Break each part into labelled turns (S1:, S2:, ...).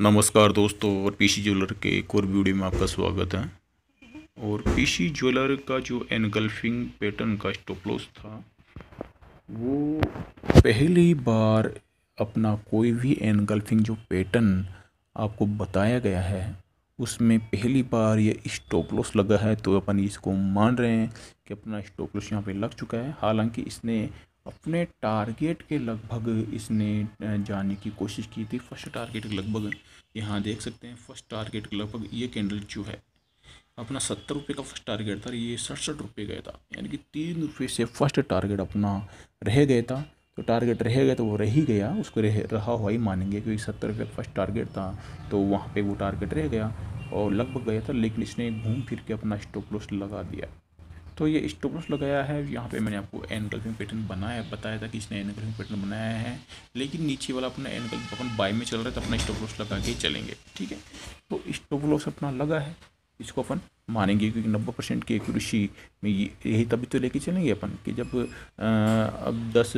S1: नमस्कार दोस्तों और पीसी ज्वेलर के एक और वीडियो में आपका स्वागत है और पीसी ज्वेलर का जो एनगल्फिंग पैटर्न का स्टॉप लॉस था वो पहली बार अपना कोई भी एनगल्फिंग जो पैटर्न आपको बताया गया है उसमें पहली बार ये स्टॉप लॉस लगा है तो अपन इसको मान रहे हैं कि अपना स्टॉप लॉस यहाँ पे लग चुका है हालांकि इसने अपने टारगेट के लगभग इसने जाने की कोशिश की थी फर्स्ट टारगेट के लगभग यहाँ देख सकते हैं फर्स्ट टारगेट के लगभग ये कैंडल जो है अपना सत्तर रुपये का फर्स्ट टारगेट था ये सड़सठ रुपये गया था यानी कि तीन रुपये से फर्स्ट टारगेट अपना रह गए था तो टारगेट रह गया तो वो रह ही गया उसको रह रहा हुआ ही मानेंगे क्योंकि सत्तर रुपये का फर्स्ट टारगेट था तो वहाँ पे वो टारगेट रह गया और लगभग गया था लेकिन इसने घूम फिर के अपना स्टॉप लॉस लगा दिया तो ये स्टोपलस लगाया है यहाँ पे मैंने आपको एनकल्फिंग पैटर्न बनाया बताया था कि इसने एनकल्पिंग पैटर्न बनाया है लेकिन नीचे वाला अपना एनकल अपन बाई में चल रहा है तो अपना स्टोपलस लगा के चलेंगे ठीक है तो स्टोपलस अपना लगा है इसको अपन मानेंगे क्योंकि नब्बे परसेंट की एक्यूरेसी में यही तभी तो लेके चलेंगे अपन कि जब आ, अब दस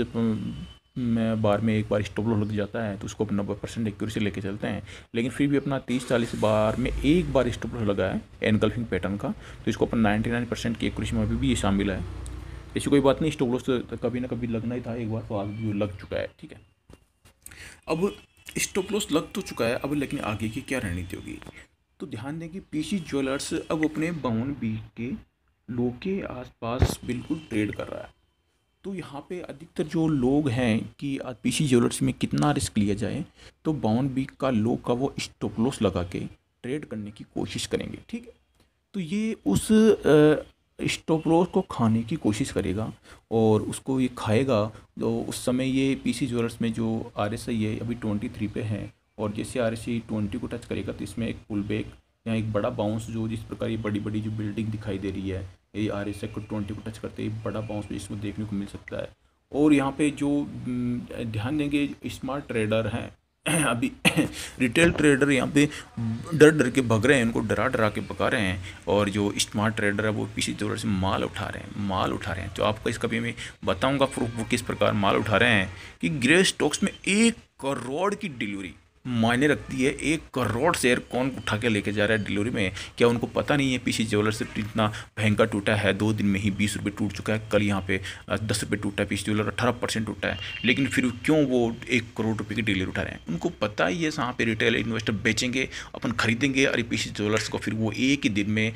S1: में बार में एक बार स्टॉप लॉस लग जाता है तो उसको अपन नब्बे परसेंट एक्यूरेसी लेके चलते हैं लेकिन फिर भी अपना तीस चालीस बार में एक बार स्टॉप लॉस लगा है एनगल्फिंग पैटर्न का तो इसको अपन नाइन्टी नाइन परसेंट की एक्यूरेसी में अभी भी ये शामिल है ऐसी कोई बात नहीं स्टॉप लॉस तो कभी ना कभी लगना ही था एक बार तो आज भी लग चुका है ठीक है अब स्टॉप लॉस लग तो चुका है अब लेकिन आगे की क्या रणनीति होगी तो ध्यान दें कि पीसी ज्वेलर्स अब अपने बाउन बी के लो के आसपास बिल्कुल ट्रेड कर रहा है तो यहाँ पे अधिकतर जो लोग हैं कि पीसी ज्वेलर्स में कितना रिस्क लिया जाए तो बाउंड बीक का लो का वो स्टॉप लॉस लगा के ट्रेड करने की कोशिश करेंगे ठीक है तो ये उस स्टॉप लॉस को खाने की कोशिश करेगा और उसको ये खाएगा तो उस समय ये पीसी ज्वेलर्स में जो आर एस आई है अभी ट्वेंटी थ्री पे है और जैसे आर एस आई ट्वेंटी को टच करेगा तो इसमें एक पुल बैक या एक बड़ा बाउंस जो जिस प्रकार ये बड़ी बड़ी जो बिल्डिंग दिखाई दे रही है यदि आर एस को ट्वेंटी को टच करते ही बड़ा बाउंस भी इसमें देखने को मिल सकता है और यहाँ पे जो ध्यान देंगे स्मार्ट ट्रेडर हैं अभी रिटेल ट्रेडर यहाँ पे डर डर के भग रहे हैं उनको डरा डरा के भगा रहे हैं और जो स्मार्ट ट्रेडर है वो पीछे जोर से माल उठा रहे हैं माल उठा रहे हैं तो आपको इसका भी मैं बताऊँगा प्रूफ वो किस प्रकार माल उठा रहे हैं कि ग्रे स्टॉक्स में एक करोड़ की डिलीवरी मायने रखती है एक करोड़ शेयर कौन उठा के लेके जा रहा है डिलीवरी में क्या उनको पता नहीं है पीछे ज्वेलर इतना भयंकर टूटा है दो दिन में ही बीस रुपये टूट चुका है कल यहाँ पे दस रुपये टूटा है पीछे ज्वेलर अट्ठारह परसेंट टूटा है लेकिन फिर क्यों वो एक करोड़ रुपये की डिलीवरी उठा रहे हैं उनको पता ही है यहाँ पर रिटेल इन्वेस्टर बेचेंगे अपन खरीदेंगे पी पीछे ज्वेलर्स को फिर वो एक ही दिन में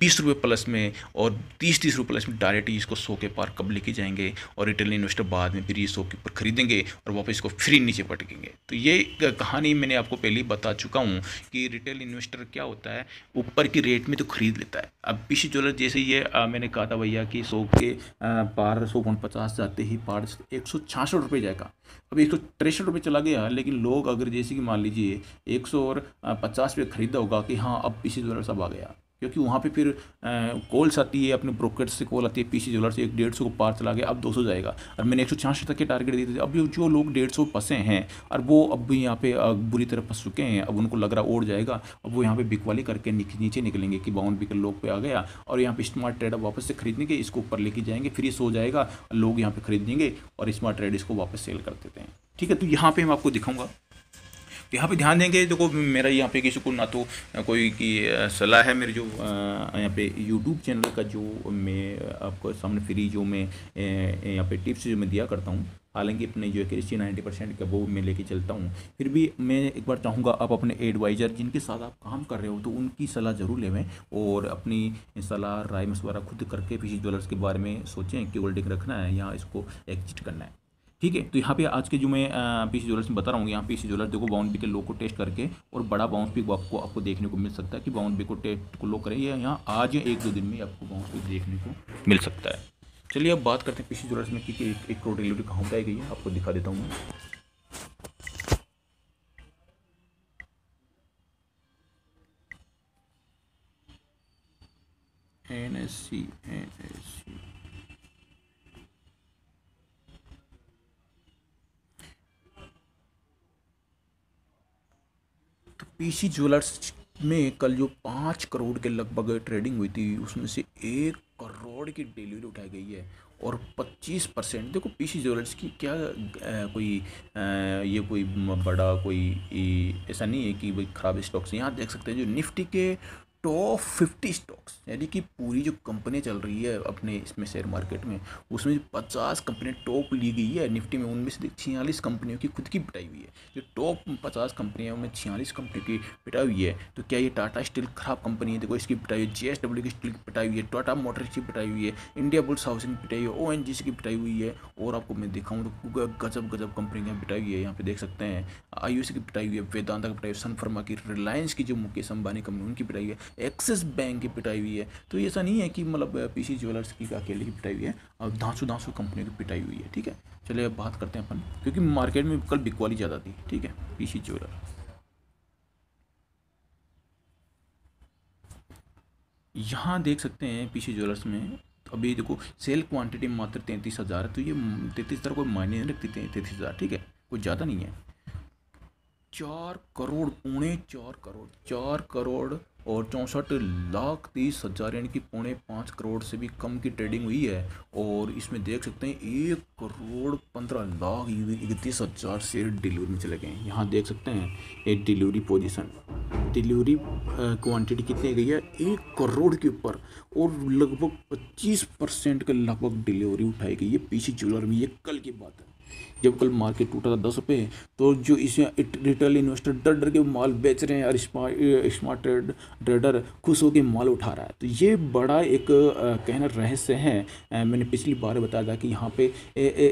S1: बीस रुपये प्लस में और तीस तीस रुपये प्लस में डायरेक्ट ही इसको सौ के पार कब लेके जाएंगे और रिटेल इन्वेस्टर बाद में फिर ये सौ के ऊपर खरीदेंगे और वापस इसको फ्री नीचे पटकेंगे तो ये कहानी मैंने आपको पहले ही बता चुका हूँ कि रिटेल इन्वेस्टर क्या होता है ऊपर की रेट में तो खरीद लेता है अब पिछले ज्वेलर जैसे ये आ, मैंने कहा था भैया कि सौ के पार सौ पचास जाते ही पार एक सौ छियासठ रुपये जाएगा अब एक सौ तिरसठ रुपये चला गया लेकिन लोग अगर जैसे कि मान लीजिए एक सौ और पचास रुपये खरीदा होगा कि हाँ अब पीसी ज्वेलर सब आ गया क्योंकि वहाँ पे फिर कॉल्स आती है अपने ब्रोकर से कॉल आती है पीसी ज्वेलर से एक डेढ़ सौ को पार चला गया अब दो सौ जाएगा और मैंने एक सौ छियासठ तक के टारगेट दिए थे अब जो लोग डेढ़ सौ फंसे हैं और वो अब भी यहाँ पे बुरी तरह फंस चुके हैं अब उनको लग रहा ओढ़ जाएगा अब वो यहाँ पे बिकवाली करके नीचे निकलेंगे कि बाउंड बिकल लोग पे आ गया और यहाँ पे स्मार्ट ट्रेड वापस से खरीदने के इसको ऊपर लेके जाएंगे फिर ये सो जाएगा लोग यहाँ पे खरीदेंगे और स्मार्ट ट्रेड इसको वापस सेल कर देते हैं ठीक है तो यहाँ पर मैं आपको दिखाऊँगा तो यहाँ पे ध्यान देंगे देखो मेरा यहाँ पे किसी को ना तो कोई की सलाह है मेरे जो यहाँ पे यूट्यूब चैनल का जो मैं आपको सामने फ्री जो मैं यहाँ पे टिप्स जो मैं दिया करता हूँ हालांकि अपने जो है कि नाइन्टी परसेंट का वो मैं लेके चलता हूँ फिर भी मैं एक बार चाहूँगा आप अपने एडवाइज़र जिनके साथ आप काम कर रहे हो तो उनकी सलाह ज़रूर लेवें और अपनी सलाह राय मशवरा खुद करके फिशी ज्वेलर्स के बारे में सोचें कि होल्डिंग रखना है या इसको एग्जिट करना है ठीक है तो यहाँ पे आज के जो मैं पीसी ज्वेलर्स में बता रहा हूँ यहाँ पीसी ज्वेलर्स देखो बाउंड बी के लो को टेस्ट करके और बड़ा बाउंस पिक आपको आपको देखने को मिल सकता है कि बाउंड बी को टेस्ट को लो करें या यहाँ आज या एक दो दिन में आपको बाउंस पिक देखने को मिल सकता है चलिए अब बात करते हैं पीसी ज्वेलर्स में क्योंकि एक, एक करोड़ डिलीवरी कहाँ उठाई गई है आपको दिखा देता हूँ मैं N N S C S C PC Jewellers में कल जो पाँच करोड़ के लगभग ट्रेडिंग हुई थी उसमें से एक करोड़ की डिलीवरी उठाई गई है और 25 परसेंट देखो पीसी ज्वेलर्स की क्या आ, कोई आ, ये कोई बड़ा कोई ऐसा नहीं है कि भाई ख़राब स्टॉक्स यहाँ देख सकते हैं जो निफ्टी के टॉप फिफ्टी स्टॉक्स यानी कि पूरी जो कंपनी चल रही है अपने इसमें शेयर मार्केट में उसमें पचास कंपनी टॉप ली गई है निफ्टी में उनमें से छियालीस कंपनियों की खुद की बिटाई हुई है जो टॉप पचास कंपनियों में छियालीस कंपनी की बिटाई हुई है तो क्या ये टाटा स्टील खराब कंपनी है देखो इसकी बिटाई हुई जे एस डब्ल्यू की स्टील की बिटाई हुई है टाटा मोटर्स की बिटाई हुई है इंडिया बुल्स हाउसिंग बिटाई हुई है ओ एन जी सी की बिटाई हुई है और आपको मैं दिखाऊँ तो गजब गजब कंपनी की बिटाई हुई है यहाँ पे देख सकते हैं आई की बिटाई हुई है वेदांता की बिटाई हुई सनफर्मा की रिलायंस की जो मुकेश अंबानी कंपनी उनकी बिटाई है एक्सिस बैंक की पिटाई हुई है तो ये ऐसा नहीं है कि मतलब पीसी ज्वेलर्स की अकेले की पिटाई हुई है और धांसू धांसू कंपनी की पिटाई हुई है ठीक है चलिए अब बात करते हैं अपन क्योंकि मार्केट में कल बिकवाली ज़्यादा थी ठीक है पीसी ज्वेलर यहाँ देख सकते हैं पीसी ज्वेलर्स में अभी देखो सेल क्वांटिटी मात्र तैंतीस हज़ार है तो ये तैंतीस हज़ार कोई मायने नहीं रखती तैंतीस हज़ार ठीक है कुछ ज़्यादा नहीं है चार करोड़ पौने चार करोड़ चार करोड़ और चौंसठ लाख तीस हज़ार यानी कि पौने पाँच करोड़ से भी कम की ट्रेडिंग हुई है और इसमें देख सकते हैं एक करोड़ पंद्रह लाख इकतीस हज़ार शेयर डिलीवरी में चले गए यहाँ देख सकते हैं ये डिलीवरी पोजीशन डिलीवरी क्वांटिटी कितनी गई है एक करोड़ के ऊपर और लगभग पच्चीस परसेंट के लगभग डिलीवरी उठाई गई है पीछे ज्वेलर में ये कल की बात है जब कल मार्केट टूटा था दस रुपये तो जो इस रिटेल इन्वेस्टर डर डर के माल बेच रहे हैं और स्मार्ट ट्रेड ट्रेडर खुश होकर माल उठा रहा है तो ये बड़ा एक कहना रहस्य है मैंने पिछली बार बताया था कि यहाँ पे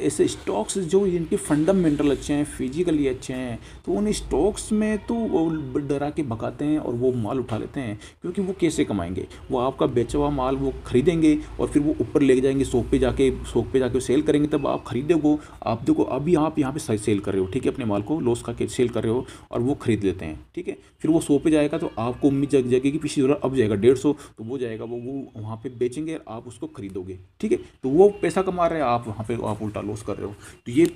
S1: ऐसे स्टॉक्स जो इनके फंडामेंटल अच्छे हैं फिजिकली अच्छे हैं तो उन स्टॉक्स में तो डरा के भगाते हैं और वो माल उठा लेते हैं क्योंकि वो कैसे कमाएंगे वो आपका बेचा हुआ माल वो खरीदेंगे और फिर वो ऊपर ले जाएंगे सोप पे जाके सोप पे जाके सेल करेंगे तब आप खरीदोगे आप देखो अभी आप यहाँ पे सेल कर रहे हो ठीक है अपने माल को लॉस का के सेल कर रहे हो और वो खरीद लेते हैं ठीक है फिर वो सौ पे जाएगा तो आपको उम्मीद जग जाएगी कि पिछली डॉलर अब जाएगा डेढ़ सौ तो वो जाएगा वो वो वहाँ पर बेचेंगे और आप उसको खरीदोगे ठीक है तो वो पैसा कमा रहे हैं आप वहाँ पर आप उल्टा लॉस कर रहे हो तो ये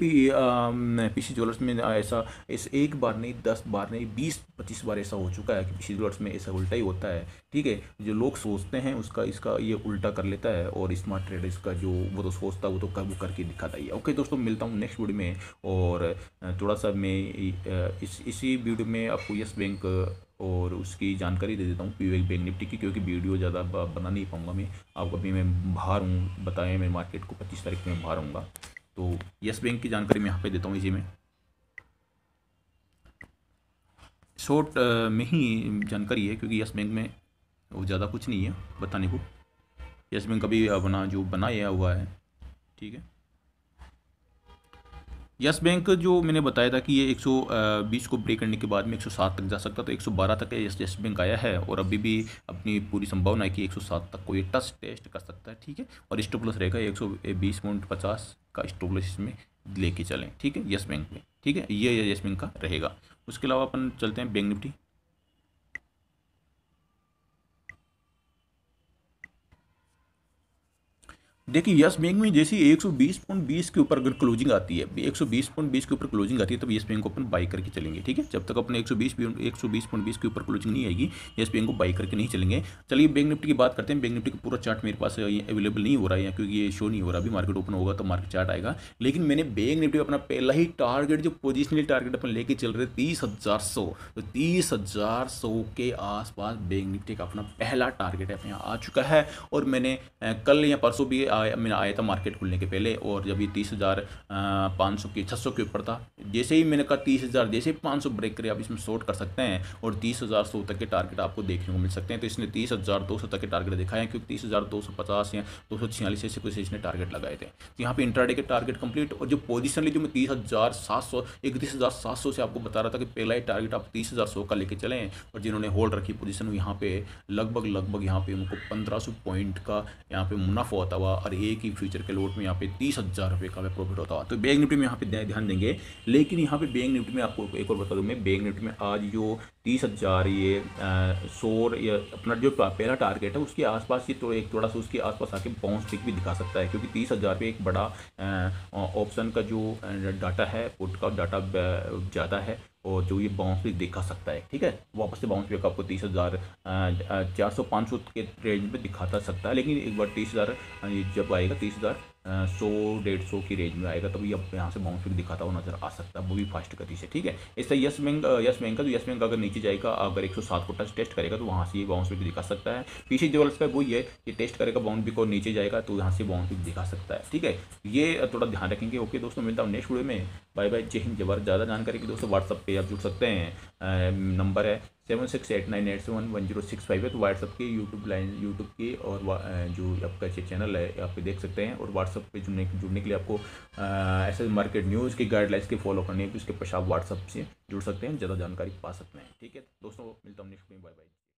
S1: पिछली ज्वेलर्स में ऐसा इस एक बार नहीं दस बार नहीं बीस पच्चीस बार ऐसा हो चुका है कि पिछली ज्वेलर्स में ऐसा उल्टा ही होता है ठीक है जो लोग सोचते हैं उसका इसका ये उल्टा कर लेता है और स्मार्ट ट्रेडर इसका जो वो तो सोचता है वो तो कब वो करके दिखाता ही ओके दोस्तों मिलता हूँ नेक्स्ट वीडियो में और थोड़ा सा मैं इस इसी वीडियो में आपको यस बैंक और उसकी जानकारी दे देता हूँ पी बैंक निफ्टी की क्योंकि वीडियो ज़्यादा बना नहीं पाऊँगा मैं आपको अभी मैं बाहर हूँ बताया मैं मार्केट को पच्चीस तारीख में बाहर हूँगा तो यस बैंक की जानकारी मैं यहाँ पे देता हूँ इसी में शॉर्ट में ही जानकारी है क्योंकि यस बैंक में वो ज़्यादा कुछ नहीं है बताने को यस बैंक अभी अपना जो बनाया हुआ है ठीक है यस बैंक जो मैंने बताया था कि ये 120 को ब्रेक करने के बाद में 107 तक जा सकता तो 112 तक यस यस बैंक आया है और अभी भी अपनी पूरी संभावना है कि 107 तक को ये टच टेस्ट कर सकता है ठीक है और स्टॉप लॉस रहेगा एक सौ बीस पॉइंट पचास का स्टॉप लॉस इसमें लेके चलें ठीक है यस बैंक में ठीक है ये यस बैंक का रहेगा उसके अलावा अपन चलते हैं बैंक निफ्टी देखिए यस बैंक में जैसे एक पॉइंट बीस के ऊपर अगर क्लोजिंग आती है एक पॉइंट बीस के ऊपर क्लोजिंग आती है तब यस बैंक को अपन बाई करके चलेंगे ठीक है जब तक अपने 120 120 के ऊपर क्लोजिंग नहीं आएगी यस बैंक को बाई करके नहीं चलेंगे चलिए बैंक निफ्टी की बात करते हैं बैंक निफ्टी का पूरा चार्ट मेरे पास अवेलेबल नहीं हो रहा है क्योंकि ये शो नहीं हो रहा अभी मार्केट ओपन होगा तो मार्केट चार्ट आएगा लेकिन मैंने बैंक निफ्टी अपना पहला ही टारगेट जो पोजिशनली टारगेट अपन लेके चल रहे तीस हज़ार सौ तो तीस हज़ार सौ के आसपास बैंक निफ्टी का अपना पहला टारगेट अपने आ चुका है और मैंने कल या परसों भी आया मैंने आया था मार्केट खुलने के पहले और जब ये तीस हज़ार पाँच सौ के छः सौ के ऊपर था जैसे ही मैंने कहा तीस हज़ार जैसे ही पाँच सौ ब्रेक करे आप इसमें शॉर्ट कर सकते हैं और तीस हज़ार सौ तक के टारगेट आपको देखने को मिल सकते हैं तो इसने तीस हज़ार दो सौ तक के टारगेट दिखाए हैं क्योंकि तीस हज़ार दो सौ पचास या दो सौ छियालीस ऐसे कुछ इसने टारगेट लगाए थे तो यहाँ पर इंट्राडे के टारगेट कंप्लीट और जो पोजीशन ली जो मैं तीस हज़ार सात सौ इकतीस हज़ार सात सौ से आपको बता रहा था कि पहला ही टारगेट आप तीस हज़ार सौ का लेके चलें और जिन्होंने होल्ड रखी पोजिशन यहाँ पे लगभग लगभग यहाँ पे उनको पंद्रह सौ पॉइंट का यहाँ पे मुनाफा होता हुआ और ये कि फ्यूचर के लोट में यहाँ पे तीस हज़ार रुपये का प्रॉफिट होता है तो बैंक निफ्टी में यहाँ पे ध्यान देंगे लेकिन यहाँ पे बैंक निफ्टी में आपको एक और बता दूँ मैं बैंक निफ्टी में आज जो तीस हज़ार ये सौ या अपना जो पहला टारगेट है उसके आसपास ये तो एक थोड़ा सा उसके आसपास आके बाउंस टिक भी दिखा सकता है क्योंकि तीस हज़ार पर एक बड़ा ऑप्शन का जो डाटा है पुट का डाटा ज़्यादा है और जो ये बाउंस भी दिखा सकता है ठीक है वापस से बाउंस भी आपको तीस हज़ार चार सौ पाँच सौ के रेंज में दिखाता सकता है लेकिन एक बार तीस हज़ार जब आएगा तीस हज़ार सौ डेढ़ सौ की रेंज में आएगा तभी अब यहाँ से बाउंस बैक दिखाता हुआ नजर आ सकता है वो भी फास्ट गति से ठीक है इस तरह यस बैंक यस बैंक का तो यस बैंक अगर नीचे जाएगा अगर एक सौ सात को टच टेस्ट करेगा तो वहाँ से ये बाउंस बैक दिखा सकता है पीछे डेवलप्स का वही है कि टेस्ट करेगा बाउंस बैक और नीचे जाएगा तो यहाँ से बाउंस दिखा सकता है ठीक है ये थोड़ा ध्यान रखेंगे ओके दोस्तों मिलता हूँ नेक्स्ट वीडियो में बाय बाय जय हिंद जबर ज़्यादा जानकारी के दोस्तों व्हाट्सअप पर आप जुड़ सकते हैं नंबर है seven six eight nine eight seven one zero six five है तो व्हाट्सअप के यूट्यूब लाइन यूट्यूब के और जो आपका चैनल है आप देख सकते हैं और व्हाट्सअप पे जुड़ने जुड़ने के लिए आपको ऐसे मार्केट न्यूज़ की गाइडलाइंस के फॉलो करने है उसके तो पश्चात व्हाट्सअप से जुड़ सकते हैं ज़्यादा जानकारी पा सकते हैं ठीक है दोस्तों मिलता हूँ नेक्स्ट बाय बाय